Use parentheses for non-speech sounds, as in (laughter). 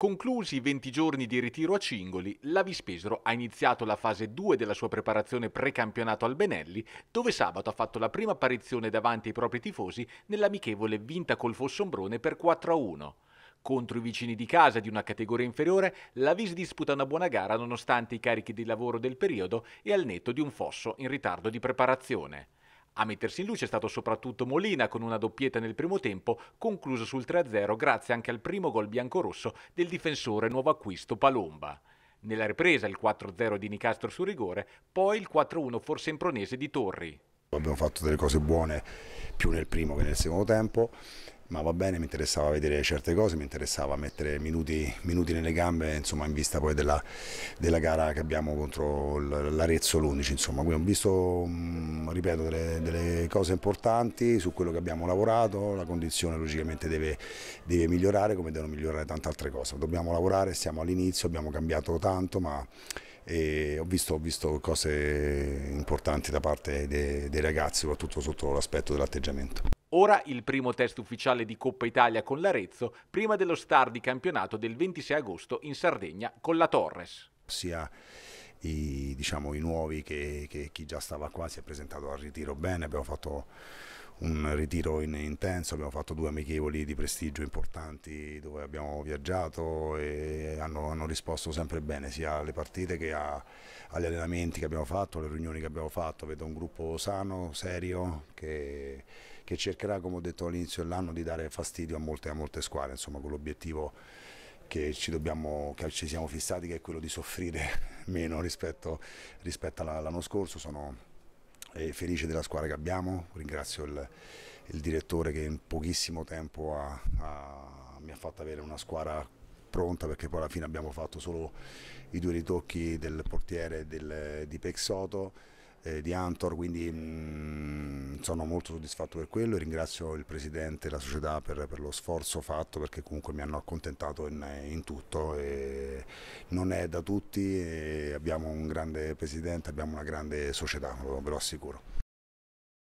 Conclusi i 20 giorni di ritiro a Cingoli, la Vispesaro ha iniziato la fase 2 della sua preparazione precampionato al Benelli, dove sabato ha fatto la prima apparizione davanti ai propri tifosi nell'amichevole vinta col Fossombrone per 4-1. Contro i vicini di casa di una categoria inferiore, la Vis disputa una buona gara nonostante i carichi di lavoro del periodo e al netto di un fosso in ritardo di preparazione. A mettersi in luce è stato soprattutto Molina con una doppietta nel primo tempo, concluso sul 3-0 grazie anche al primo gol biancorosso del difensore nuovo acquisto Palomba. Nella ripresa il 4-0 di Nicastro su rigore, poi il 4-1 forse impronese di Torri. Abbiamo fatto delle cose buone più nel primo che nel secondo tempo ma va bene, mi interessava vedere certe cose, mi interessava mettere minuti, minuti nelle gambe insomma, in vista poi della, della, gara che abbiamo contro l'Arezzo l'11. Quindi ho visto, mm, ripeto, delle, delle, cose importanti su quello che abbiamo lavorato, la condizione logicamente deve, deve migliorare come devono migliorare tante altre cose. Dobbiamo lavorare, siamo all'inizio, abbiamo cambiato tanto, ma... Ho visto, ho, visto, cose importanti da parte dei, dei ragazzi, soprattutto sotto l'aspetto dell'atteggiamento. Ora il primo test ufficiale di Coppa Italia con l'Arezzo, prima dello star di campionato del 26 agosto in Sardegna con la Torres. Sia i, diciamo, i nuovi che, che, chi già stava qua si è presentato al ritiro bene, abbiamo fatto un ritiro in, intenso, abbiamo fatto due amichevoli di prestigio importanti dove abbiamo viaggiato e hanno, hanno risposto sempre bene sia alle partite che a, agli allenamenti che abbiamo fatto, alle riunioni che abbiamo fatto, vedo un gruppo sano, serio che che cercherà, come ho detto all'inizio dell'anno, di dare fastidio a molte, a molte squadre, insomma con l'obiettivo che ci, dobbiamo, che ci, siamo fissati che è quello di soffrire (laughs) meno rispetto, rispetto all'anno scorso. Sono eh, felice della squadra che abbiamo, ringrazio il, il direttore che in pochissimo tempo ha, ha, mi ha fatto avere una squadra pronta perché poi alla fine abbiamo fatto solo i due ritocchi del portiere del, di Pexoto eh, di Antor, quindi mh, mm, sono molto soddisfatto per quello e ringrazio il presidente e la società per, per, lo sforzo fatto perché comunque mi hanno accontentato in, in tutto. non è da tutti, abbiamo un grande presidente, abbiamo una grande società, ve lo assicuro.